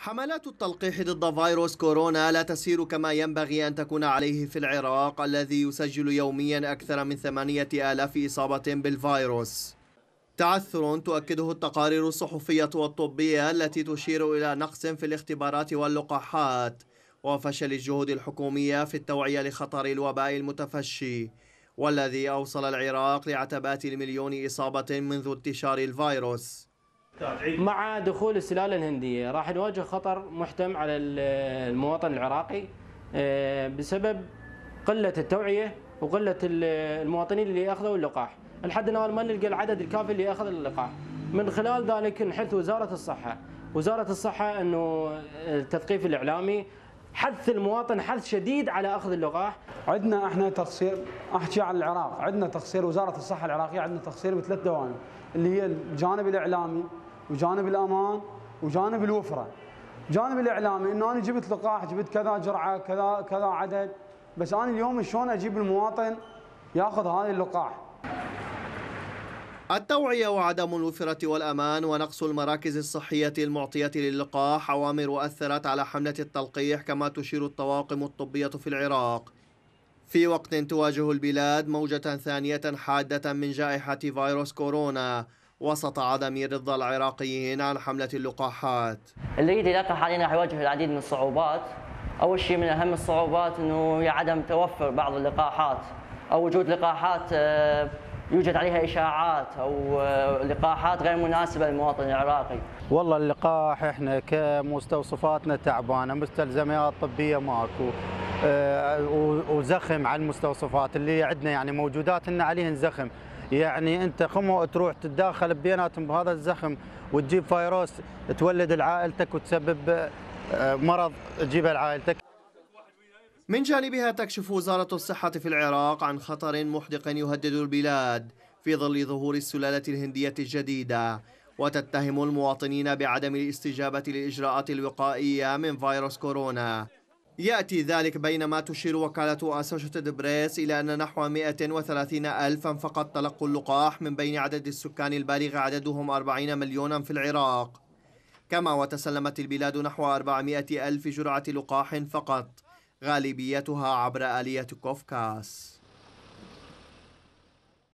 حملات التلقيح ضد فيروس كورونا لا تسير كما ينبغي أن تكون عليه في العراق الذي يسجل يوميا أكثر من ثمانية آلاف إصابة بالفيروس تعثر تؤكده التقارير الصحفية والطبية التي تشير إلى نقص في الاختبارات واللقاحات وفشل الجهود الحكومية في التوعية لخطر الوباء المتفشي والذي أوصل العراق لعتبات المليون إصابة منذ انتشار الفيروس طيب، مع دخول السلاله الهنديه راح نواجه خطر محتم على المواطن العراقي آه، بسبب قله التوعيه وقله المواطنين اللي اخذوا اللقاح لحد الان ما نلقى العدد الكافي اللي اخذ اللقاح من خلال ذلك نحث وزاره الصحه وزاره الصحه انه آه، التثقيف الاعلامي حث المواطن حث شديد على اخذ اللقاح عندنا احنا تقصير احكي عن العراق عندنا تقصير وزاره الصحه العراقيه عندنا تقصير بثلاث دوائر اللي هي الجانب الاعلامي وجانب الامان وجانب الوفره جانب الاعلامي انه انا جبت لقاح جبت كذا جرعه كذا كذا عدد بس انا اليوم شلون اجيب المواطن ياخذ هذا اللقاح التوعية وعدم الوفرة والأمان ونقص المراكز الصحية المعطية للقاح عوامر أثرت على حملة التلقيح كما تشير الطواقم الطبية في العراق في وقت تواجه البلاد موجة ثانية حادة من جائحة فيروس كورونا وسط عدم رضا العراقيين عن حملة اللقاحات يريد العراقي حاليا راح يواجه العديد من الصعوبات أول شيء من أهم الصعوبات أنه هي عدم توفر بعض اللقاحات أو وجود لقاحات آه، يوجد عليها إشاعات أو آه، لقاحات غير مناسبة للمواطن العراقي والله اللقاح إحنا كمستوصفاتنا تعبانة مستلزمات طبية ماكو آه، وزخم على المستوصفات اللي عندنا يعني موجودات إن عليهن زخم يعني انت قمه تروح تتداخل بيناتهم بهذا الزخم وتجيب فيروس تولد لعائلتك وتسبب آه، مرض تجيبه لعائلتك من جانبها تكشف وزارة الصحة في العراق عن خطر محدق يهدد البلاد في ظل ظهور السلالة الهندية الجديدة وتتهم المواطنين بعدم الاستجابة للإجراءات الوقائية من فيروس كورونا يأتي ذلك بينما تشير وكالة أسوشيتد بريس إلى أن نحو 130 ألفا فقط تلقوا اللقاح من بين عدد السكان البالغ عددهم 40 مليونا في العراق كما وتسلمت البلاد نحو 400 ألف جرعة لقاح فقط غالبيتها عبر آلية كوفكاس